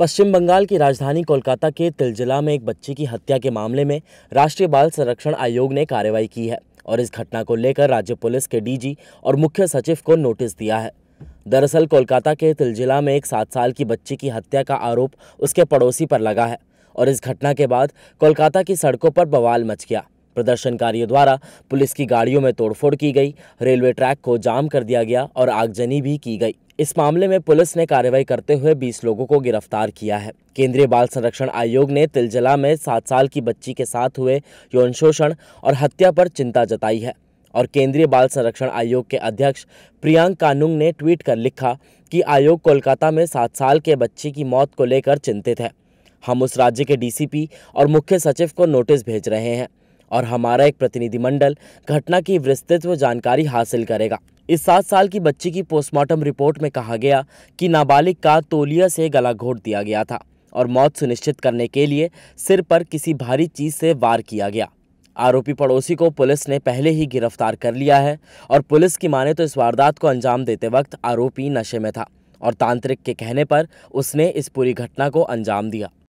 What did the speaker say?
पश्चिम बंगाल की राजधानी कोलकाता के तिलजिला में एक बच्ची की हत्या के मामले में राष्ट्रीय बाल संरक्षण आयोग ने कार्रवाई की है और इस घटना को लेकर राज्य पुलिस के डीजी और मुख्य सचिव को नोटिस दिया है दरअसल कोलकाता के तिलजिला में एक सात साल की बच्ची की हत्या का आरोप उसके पड़ोसी पर लगा है और इस घटना के बाद कोलकाता की सड़कों पर बवाल मच गया प्रदर्शनकारियों द्वारा पुलिस की गाड़ियों में तोड़फोड़ की गई रेलवे ट्रैक को जाम कर दिया गया और आगजनी भी की गई इस मामले में पुलिस ने कार्रवाई करते हुए 20 लोगों को गिरफ्तार किया है केंद्रीय बाल संरक्षण आयोग ने तिलजला में सात साल की बच्ची के साथ हुए यौन शोषण और हत्या पर चिंता जताई है और केंद्रीय बाल संरक्षण आयोग के अध्यक्ष प्रियांक कानुंग ने ट्वीट कर लिखा कि आयोग कोलकाता में सात साल के बच्ची की मौत को लेकर चिंतित है हम उस राज्य के डीसीपी और मुख्य सचिव को नोटिस भेज रहे हैं और हमारा एक प्रतिनिधिमंडल घटना की विस्तृत जानकारी हासिल करेगा इस सात साल की बच्ची की पोस्टमार्टम रिपोर्ट में कहा गया कि नाबालिग का तोलिया से गला घोट दिया गया था और मौत सुनिश्चित करने के लिए सिर पर किसी भारी चीज़ से वार किया गया आरोपी पड़ोसी को पुलिस ने पहले ही गिरफ्तार कर लिया है और पुलिस की माने तो इस वारदात को अंजाम देते वक्त आरोपी नशे में था और तांत्रिक के कहने पर उसने इस पूरी घटना को अंजाम दिया